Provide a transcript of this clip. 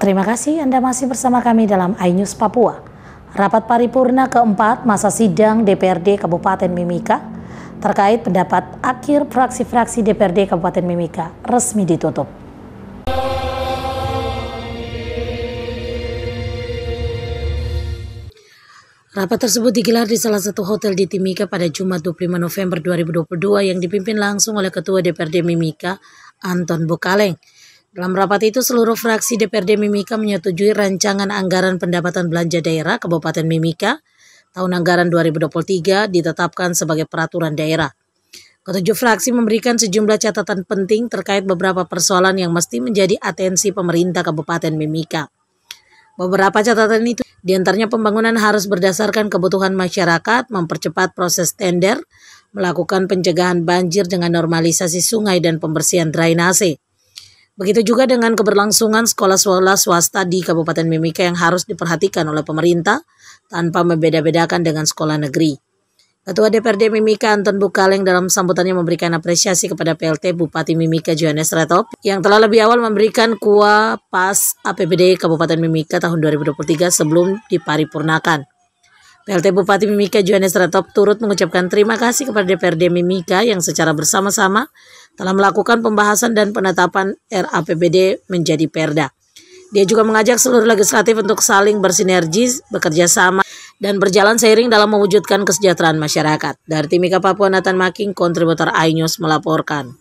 Terima kasih Anda masih bersama kami dalam iNews Papua. Rapat paripurna keempat masa sidang DPRD Kabupaten Mimika terkait pendapat akhir fraksi-fraksi DPRD Kabupaten Mimika resmi ditutup. Rapat tersebut digelar di salah satu hotel di Timika pada Jumat 25 November 2022 yang dipimpin langsung oleh Ketua DPRD Mimika, Anton Bukaleng. Dalam rapat itu, seluruh fraksi DPRD Mimika menyetujui rancangan anggaran pendapatan belanja daerah Kabupaten Mimika tahun anggaran 2023 ditetapkan sebagai peraturan daerah. Ketujuh fraksi memberikan sejumlah catatan penting terkait beberapa persoalan yang mesti menjadi atensi pemerintah Kabupaten Mimika. Beberapa catatan itu diantaranya pembangunan harus berdasarkan kebutuhan masyarakat, mempercepat proses tender, melakukan pencegahan banjir dengan normalisasi sungai dan pembersihan drainase. Begitu juga dengan keberlangsungan sekolah-sekolah swasta di Kabupaten Mimika yang harus diperhatikan oleh pemerintah tanpa membeda-bedakan dengan sekolah negeri. Ketua DPRD Mimika Anton Bukaleng dalam sambutannya memberikan apresiasi kepada PLT Bupati Mimika Johannes Retop yang telah lebih awal memberikan kuah pas APBD Kabupaten Mimika tahun 2023 sebelum diparipurnakan. PLT Bupati Mimika Johannes Retop turut mengucapkan terima kasih kepada DPRD Mimika yang secara bersama-sama telah melakukan pembahasan dan penetapan RAPBD menjadi perda. Dia juga mengajak seluruh legislatif untuk saling bersinergi, bekerja sama, dan berjalan seiring dalam mewujudkan kesejahteraan masyarakat. Dari Timika Papua Nathan Making, kontributor iNews melaporkan.